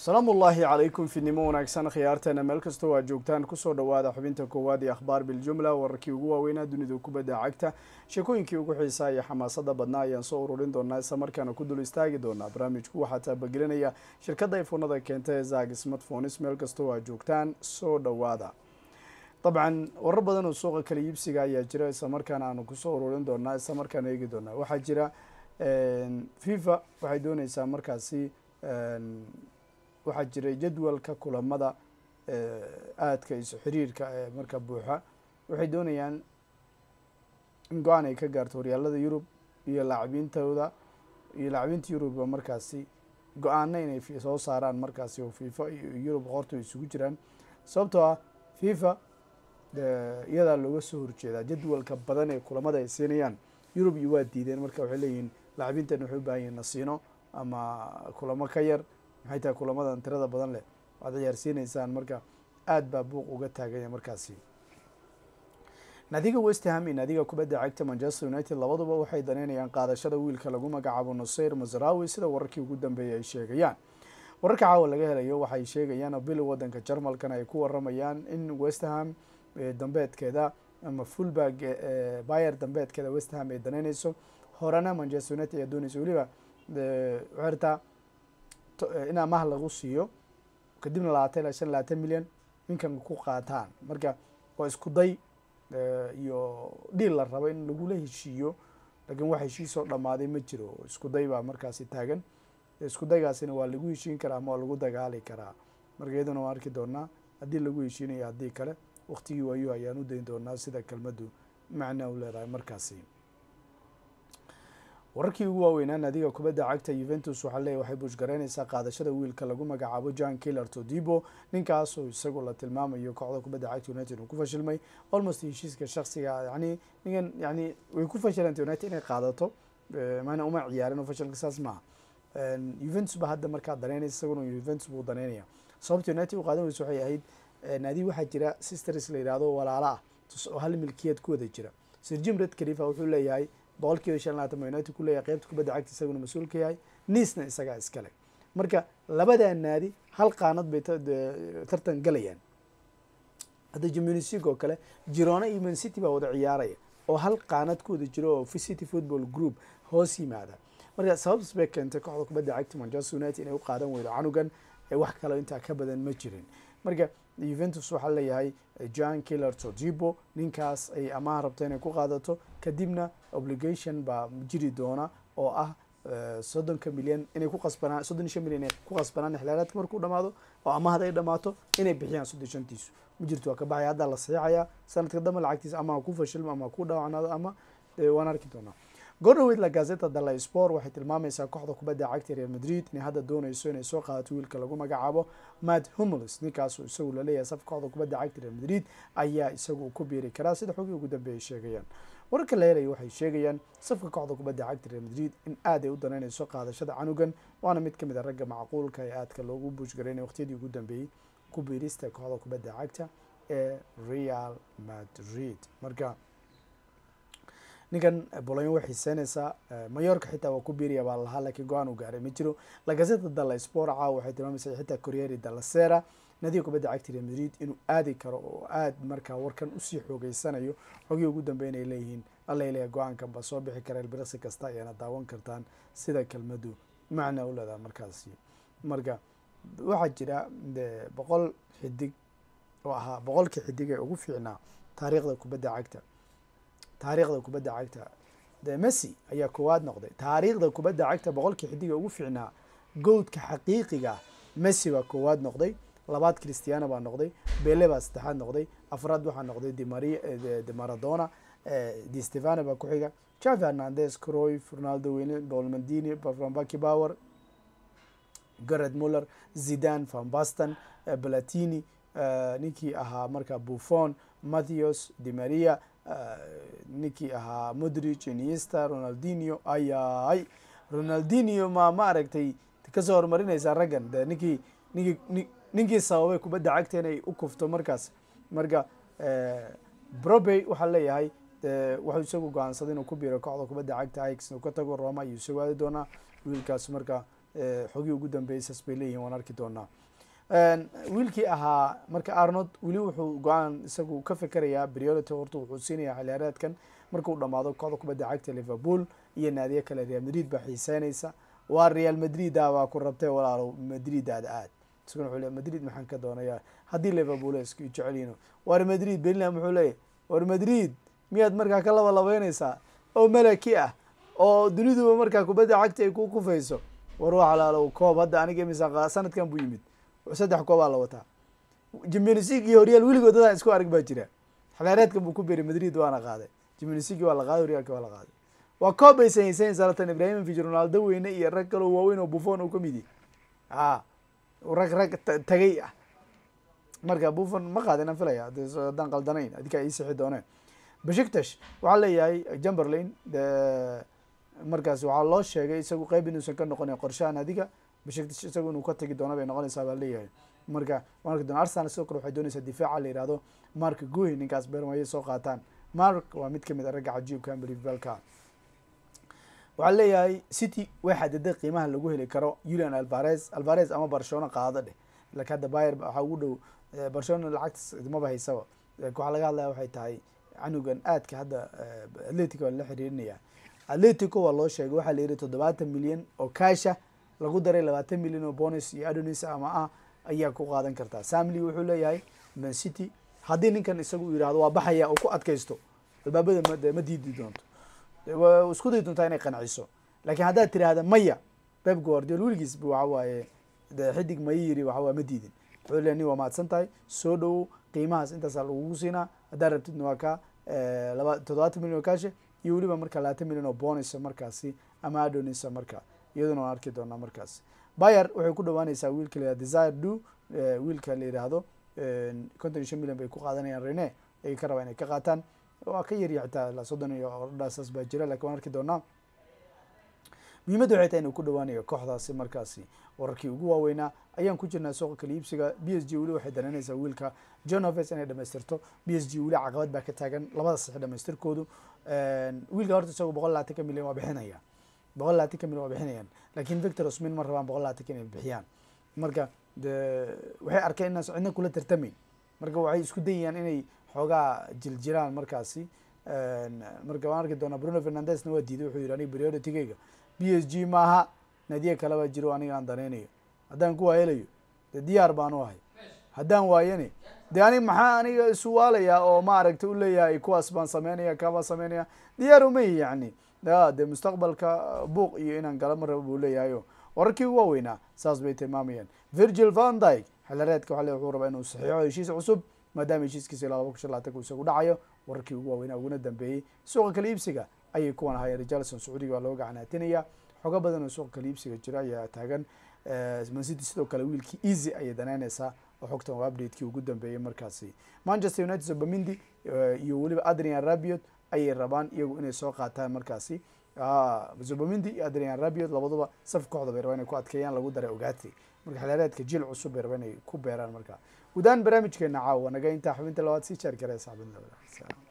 asalaamu ullaahi calaykum fidnimo wanaagsan khiyaarteena meel kastoo aad joogtaan kusoo dhawaada xubinta koowaad ee akhbaar biljumla wararkii ugu waaweynaa dunida kubadda cagta sheekooyinkii ugu xiisaa iyo xamaasada badnaa ayaan soo ururin doonaa isla markaana ku dul istaagi doonaa barnaamijku waxaa taabagelinaya shirkadda ifoonada keenta ee zag smartphones meel kastoo aad joogtaan soo dhawaada dabcan warar badan oo suuqa kale yibsiga ayaa jira isla markaana aanu kusoo ururin doonaa isla markaana eegi doonaa waxaa jira fifa waxay dooneysaa markaasi waxaa jiray jadwalka kulamada eh, aadka isu xiriirka ee eh, marka buuxa waxay doonayaan in go-aan ay ka gaarto horyaalada yurub iyo laacbiintooda iyo laacbiinta yurubba markaasi go-aanna inay soo saaraan markaasi oo fifa iyo yurub horta isugu jiraan sababtoo ah fiifa eh, iyadaa looga soo horjeedaa jadwalka badan ee kulamada ay siinayaan yurub iyo waa diideen marka waxay leeyihiin laacbiintan waxay u baahan yihin na ama kulamo ka yar xataa kulamadan tirada badan leh waad ciyaarsiinaysaan marka aada baa buuq uga taagaya markaasi nadiga westham iyo nadiga kubadda cagta manchester united labaduba waxay daneynayaan qaadashada wiilka lagu magacaabo nuseyr masrawi sida wararkii ugu dambeeyey ay sheegayaan wararka caawa laga helayo waxay sheegayaan bil wadanka jarmalkana ay ku waramayaan in westham dambeedkeeda ama fulbag bayer dambeedkeeda westham ay daneynayso horena manchester united ayaa doonaysa weliba xirta Eh, in amaah lagu siiyo kadibna labaatan ilaa shan labaatan milyan inkan ku qaataan marka waa isku day eh, iyo dhiil la rabo in lagula heshiiyo laakiin wax heshiisoo dhammaaday ma jiro isku day baa markaasi taagan isku daygaasina waa lagu heshiin karaa ama waa lagu dagaali karaa marka iyadana waan arki doonaa haddii lagu heshiinayo haddii kale waktigii waayuhu ayaan u dayn doonaa sida kelmaddu macnaa u leedahay markaasi wararkii ugu waaweynaa adiga kubadda cagta yuventus waxaa leeyahy waxay buushgaraynaysaa qaadashada wiilka lagu magacaabo john kilar todibo ninkaasoo isagu la tilmaamayo kooxda kubadda cagta united uu ku fashilmay almost heshiiska shaksiga yani ninkan yani way ku fashileenta united inay qaadato maana uma ciyaarin oo fashilka saas maaha yuventus ba hadda markaa danaynaysa isaguna yuventus buu danaynaya sababta united u qaadan weysa waxay ahayd naadi waxaa jira sisters la yidhaahdo walaala ah oo hal milkiyaad ku wada jira sir jim red khalifa wuxuu leeyahay boqolkiiba shan labaatan man united kuleeyahay qeybta kubadda cagta isaguna mas-uulka yahay niisna isagaa iskale marka labadaa naadi hal qaanad bay tartan galayaan hadda jamunisig oo kale jirona iyo city baa wada ciyaaraya oo hal qaanad kuwada jiro oo city football group hoos yimaada marka sababtas bay keentay kooxda kubadda cagta manchester united inay u qaadan weydo canugan wax kaleo intaa ka badan ma jirin marka yuventus waxaa leeyahay john eh, killer tojibo ninkaas ay amaah rabto inay ku qaadato kadibna obligation baa jiri doona oo ah eh, soddonka milyan inay ku qasbanaan soddon iyo shan milyan inay ku qasbanaan xilaaladka markuu dhamaado oo amahda ay dhamaato inay bixiyaan soddon shantiisu ma jirto waa ka baxaya haddaa la saxiixayaa sanadka dambe lacagtiisa ama ha ku fashilmo ama ku dhaawacnaado ama eh, waan arki doonaa gordhaweyd la gazeta dalla sport waxay tilmaamaysaa kooxda kubadda cagta real madrid inay hadda doonayso inay soo qaadato wiilka lagu magacaabo matt humeles ninkaasu isagu laleeyahay safka kooxda kubadda cagta real madrid ayaa isagu ku biiri karaa sida xogii ugu dambeey ay sheegayaan wararka leelay waxay sheegayaan safka kooxda kubadda cagta real madrid in aad ay u danaynayso qaadashada canugan waana mid kamid a ah ragga macquulka ee aadka loogu buushgaraynay waqtiyadii ugu dambeeyey ku biirista kooxda kubadda cagta ee real madrid marka ninkan eh, bolonyo waxay seenaysaa eh, mayorka xitaa waa ku biiriya baa lahaa laakiin go-aan uu gaaray ma jiro la gazeta dalla sport caawa waxay tilmaamaysaa xitaa corrieri dalla sera nadiga kubadda cagta real madrid inuu aadi karo oo aad markaa warkan usii xoogeysanayo xogii ugu dambeyn ay leeyihiin alla go-aankan baa soo bixi kara elbirasi kasta ayaana daawan kartaan sida kelmadu macnaa u leedaha markaasi marka waxaa jira boqol xidig oo ahaa boqolkii xidig ee ugu fiicnaa taariikhda kubadda cagta taariikhda kubadda cagta de messi ayaa koowaad noqday taariikhda kubadda cagta boqolkii xidiga ugu fiicnaa goodka xaqiiqiga messi baa koowaad noqday labaad christiana baa noqday bele baa saddexaad noqday afraad waxaa noqday dmde eh, maradona eh, de stefana baa ku xiga javi hernandez croyf ronaldo weyne bolmandini bambaki power garet muller zidan van fambaston eh, platini ninkii ahaa markaa buffon mathios de maria ninkii ahaa modric niesta ronaldinio ayay ronaldinio ma maaragtay kasoo horumarinaysaa raggan de ninkii ninkii ninkii sababay kubadda cagta inay u kufto markaas marka eh, brobey waxaan leeyahay wuxuu isagu go-aansaday inuu ku biiro kooxda kubadda cagta ix inuu ka tago roma ayuu isagu aadi doonaa wiilkaas marka eh, xogii ugu dambeysas bay leeyihin waan arki doonaa wiilkii ahaa marka arnold weli wuxuu go-aan isagu ka fikerayaa berioleto horta wuxuu siinayaa xilharaadkan markuu dhammaado kooxda kubadda cagta liverpool iyo naadiyo kale real madrid baa xiiseynaysa waa real madridaa baa ku rabtay walaalow madridaada aad isaguna madrid maxaan ka doonaya haddii liverpool isku jecelyihin war madrid benlam wuxuu leeyahy war madrid miyaad markaa ka laba oo malaki ah oo duniduba markaa kubadda cagta ay ku kufayso war waxalaalow koob hadda aniga imisa sanadkan buu yimid saddex koobaa la wataa jimensig iyo horyaal weligood dadaan isku arag baa jira xaleereedkan buu ku beeray madrid waana qaaday jimensigi waa la qaaday horyaalki waa la qaaday waa koob aysan haysanin salatan ibrahimovic ronaldo weyne iyo rag kaloo waaweyn oo buffon uu ka mid yahy a rag rag tagay ah marka buffon ma qaadin aan filaya haddaan qaldanayn adinkaa ii sixi dooneen bashiktash waxaa leeyahay jumberlain markaas waxaa loo sheegay isagu qeyb inuusan ka noqonin qorshahan adiga bashaktish isagu inuu ka tegi doono noqonaysaa baa leeyahay marka marki doon arsenal sidoo kale waxay doonaysaa difaaca la yihahdo mark guhi ninkaas bermayay soo qaataan mark waa mid kamid a ah ragga cajiibka ambervelka waxaa leeyahay city way xadiday qiimaha lagu heli karo julian alvarez alvares ama barcelona qaado dheh laki hadda bayer waxaa ugu dhow eh, barcelona lacagtas maba haysaba eh, waxaa laga hadlaya waxay tahay canugan aadka hadda eh, atletico la xiriirinaya atletico waa loo sheegay waxaa la yidhi toddobaatan milyan oo kaasha ah lagu daray labaatan milyan oo bonis iyo adonis ama ah ayaa ku qaadan kartaa samli wuxuu leeyahay man city haddii ninkan isagu yihahdo waa baxaya oo ku adkaysto albaabada ma diidi doonto isku day doontaa inay qanciso laakiin haddaad tiraahda maya beb guardiol weligiis waxa xidig maya yiri waxawaa ma diidin wuxuu le nin waa mahadsan tahay soo dhowow qiimahaas intaasaa lagugu siinaa haddaad rabtidna waa kaa todobaatan eh, toddobaatan milyan oo kaashe ah, iyo weliba marka labaatan milyan oo bonisa ah markaasi ama adonisa ah markaa iyaduna waan arki doonaa markaas bayer waxay ku dhawaanaysaa wiilka la desire do wiilka la yidhaahdo konton iyo shan million bay ku qaadanayaan rene ayay ka rabaa inay ka qaataan waa ka yarya xitaa soddon iyo ordhaasaas baa jira lakin waan arki doonaa muhiimadda waxay tahay inuu ku dhawaanayo kooxdaasi markaasi wararkii ugu waaweynaa ayaan ku jirnaa suuqa kala iibsiga b s g weli waxay danaynaysaa wiilka jonoves inay dhamaystirto b s g weli caqabad baa ka taagan labada sax dhamaystirkoodu wiilka horta isagu boqol labatanka milyan waa bixinaya boqol labaatan ka mid waa bixinayaan laakiin victor osmin ma rabaan boqol labaatan kan inay bixiyaan marka de waxay arkeen inaan cidna kula tartamayn marka waxay isku dayayaan inay xoogaa jiljiraan markaasi marka waan arki doonaa bruno fernandesna waa diiday wuxuu yidhi aniga prioritigeyga b s g maaha naadiya kale jiro aniga aan danaynayo haddaan ku waayelayo dee diyaar baan u ahay haddaan waayane de anig maxaa aniga isu waalayaa oo maaragta u leeyahay kuwaas baan sameynaya kaabaan sameynaya diyaar uma yani dee mustaqbalka buuq iyo inaan galama rabo buu leeyahayo wararkii ugu waaweynaa saas bay tilmaamayaan virgil van dyke xilareedka waxa le wuxuu rabaa inuu saxiixo heshiis cusub maadaama heshiiskiisa ilaa laba kun shan laatanka isagu dhacayo wararkii ugu waaweynaa uguna dambeeyey suuqa kale iibsiga ayay kuwan ahaayeen rijalson sacuudiga waa looga canaatinaya xogo badan oo suuqa kale iibsiga jira ayaa taagan eh, mancity sidoo kale wiilkii easy ayay danaynaysaa oo xogtan waa update ugu dambeeyey markaasi manchester united obamindi eh, iyo weliba adrian rabiot ayay rabaan iyagu inay soo qaataan markaasi ah, zubamindi iyo adrian rabio labaduba saf kooxda bay rabaan inay ku adkeeyaan lagu daray ogaati marka xilaareedka jiil cusub bay rabaan inay ku beeraan marka gudahaan barnaamijkeena caawa naga intaa xubinta labaad sii jaari kara saxbadna